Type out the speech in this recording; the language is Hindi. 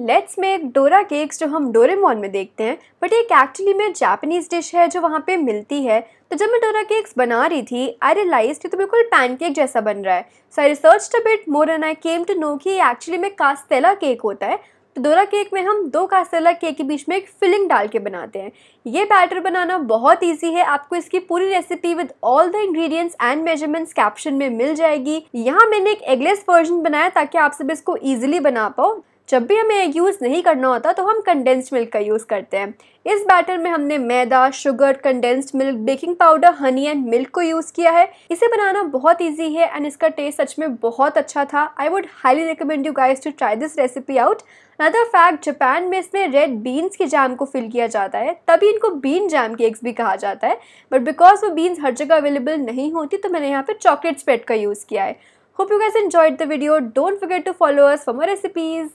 लेट्स मेक डोरा केक्स जो हम डोरेमोन में देखते हैं बट एक एक्चुअली में जापानीज़ डिश है जो वहाँ पे मिलती है तो जब मैं डोरा केक्स बना रही थी आई रियलाइज कि तो बिल्कुल पैनकेक जैसा बन रहा है so I research the bit more and I came to know कि एक्चुअली में कास्तेला केक होता है तो डोरा केक में हम दो कास्तेला केक के बीच में एक फिलिंग डाल के बनाते हैं ये बैटर बनाना बहुत ईजी है आपको इसकी पूरी recipe with all the ingredients and measurements caption में मिल जाएगी यहाँ मैंने एक एगलेस वर्जन बनाया ताकि आप सब इसको ईजिली बना पाओ जब भी हमें यूज़ नहीं करना होता तो हम कंडेंस्ड मिल्क का यूज़ करते हैं इस बैटर में हमने मैदा sugar condensed milk baking powder honey and milk को यूज़ किया है इसे बनाना बहुत ईजी है एंड इसका टेस्ट सच में बहुत अच्छा था I would highly recommend you guys to try this recipe out other fact Japan में इसमें रेड बीन्स के जैम को फिल किया जाता है तभी इनको बीन जैम एग्स भी कहा जाता है बट बिकॉज वो बीन्स हर जगह अवेलेबल नहीं होती तो मैंने यहाँ पर चॉकलेट स्प्रेड का यूज़ किया है hope you guys enjoyed the video don't forget to follow us for more recipes